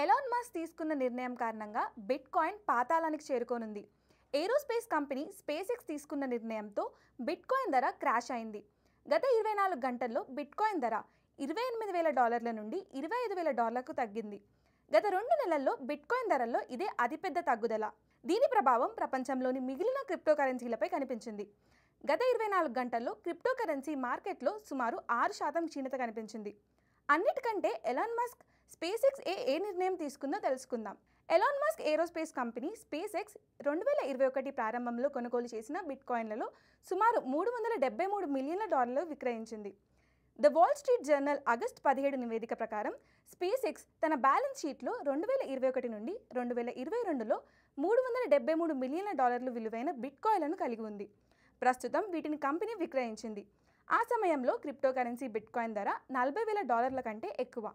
Elon mass తీసుకున్న నిర్ణయం కారణంగా బిట్ కాయిన్ పాతాళానికి చేరుకోనుంది ఏరోస్పేస్ కంపెనీ స్పేసిక్స్ తీసుకున్న నిర్ణయంతో బిట్ కాయిన్ ధర క్రాష్ అయింది గత ఇరవై నాలుగు గంటల్లో బిట్ కాయిన్ ధర ఇరవై ఎనిమిది వేల డాలర్ల నుండి ఇరవై ఐదు వేల డాలర్లకు తగ్గింది గత రెండు నెలల్లో బిట్ కాయిన్ ధరల్లో ఇదే అతిపెద్ద తగ్గుదల దీని ప్రభావం ప్రపంచంలోని మిగిలిన క్రిప్టో కరెన్సీలపై కనిపించింది గత ఇరవై నాలుగు గంటల్లో క్రిప్టో కరెన్సీ మార్కెట్లో సుమారు ఆరు శాతం క్షీణత కనిపించింది అన్నిటికంటే ఎలాన్ మస్క్ స్పేస్ ఎక్స్ ఏ ఏ నిర్ణయం తీసుకుందో తెలుసుకుందాం Elon Musk aerospace company SpaceX రెండు వేల ఇరవై ఒకటి ప్రారంభంలో కొనుగోలు చేసిన బిట్కాయిన్లలో సుమారు మూడు వందల డెబ్బై మూడు మిలియన్ల డాలర్లు విక్రయించింది the Wall Street Journal August పదిహేడు నివేదిక ప్రకారం స్పేస్ ఎక్స్ తన బ్యాలెన్స్ షీట్లో రెండు వేల ఇరవై ఒకటి నుండి రెండు వేల ఇరవై రెండులో మూడు వందల డెబ్బై మూడు మిలియన్ల డాలర్లు విలువైన బిట్కాయిన్లను కలిగి ఉంది ప్రస్తుతం వీటిని కంపెనీ విక్రయించింది ఆ సమయంలో క్రిప్టో కరెన్సీ బిట్కాయిన్ ధర నలభై వేల డాలర్ల కంటే ఎక్కువ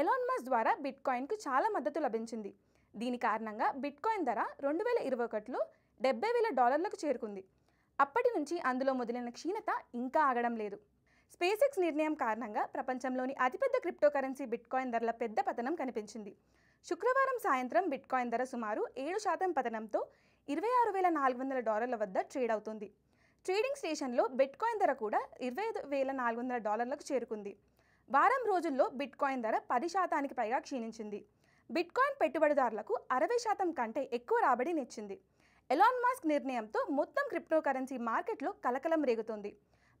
ఎలాన్ మస్ ద్వారా బిట్కాయిన్కు చాలా మద్దతు లభించింది దీని కారణంగా బిట్కాయిన్ ధర రెండు వేల ఇరవై ఒకటిలో డెబ్బై వేల డాలర్లకు చేరుకుంది అప్పటి నుంచి అందులో మొదలైన క్షీణత ఇంకా ఆగడం లేదు స్పేసెక్స్ నిర్ణయం కారణంగా ప్రపంచంలోని అతిపెద్ద క్రిప్టోకరెన్సీ బిట్కాయిన్ ధరల పెద్ద పతనం కనిపించింది శుక్రవారం సాయంత్రం బిట్కాయిన్ ధర సుమారు ఏడు శాతం పతనంతో ఇరవై ఆరు వేల నాలుగు వందల డాలర్ల వద్ద ట్రేడ్ అవుతుంది ట్రేడింగ్ స్టేషన్లో బిట్కాయిన్ ధర కూడా ఇరవై ఐదు వేల నాలుగు వందల డాలర్లకు చేరుకుంది వారం రోజుల్లో బిట్కాయిన్ ధర పది శాతానికి పైగా క్షీణించింది బిట్కాయిన్ పెట్టుబడిదారులకు అరవై శాతం కంటే ఎక్కువ రాబడినిచ్చింది ఎలాన్ మాస్క్ నిర్ణయంతో మొత్తం క్రిప్టో కరెన్సీ మార్కెట్లో కలకలం రేగుతోంది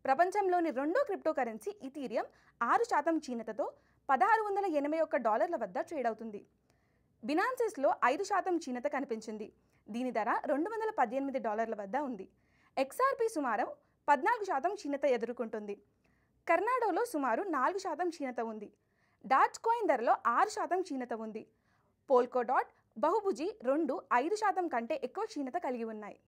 ప్రపంచంలోని రెండో క్రిప్టో కరెన్సీ ఇథీరియం ఆరు శాతం క్షీణతతో పదహారు వందల ఎనభై ఒక్క డాలర్ల వద్ద ట్రేడ్ అవుతుంది బినాన్సెస్లో ఐదు శాతం క్షీణత కనిపించింది దీని ధర రెండు వందల పద్దెనిమిది డాలర్ల వద్ద ఉంది ఎక్స్ఆర్పి సుమారు పద్నాలుగు శాతం క్షీణత ఎదుర్కొంటుంది కర్నాడోలో సుమారు నాలుగు శాతం క్షీణత ఉంది డాచ్ కోయిన్ ధరలో ఆరు శాతం క్షీణత ఉంది పోల్కోడాట్ బహుభుజి రెండు ఐదు శాతం కంటే ఎక్కువ క్షీణత కలిగి ఉన్నాయి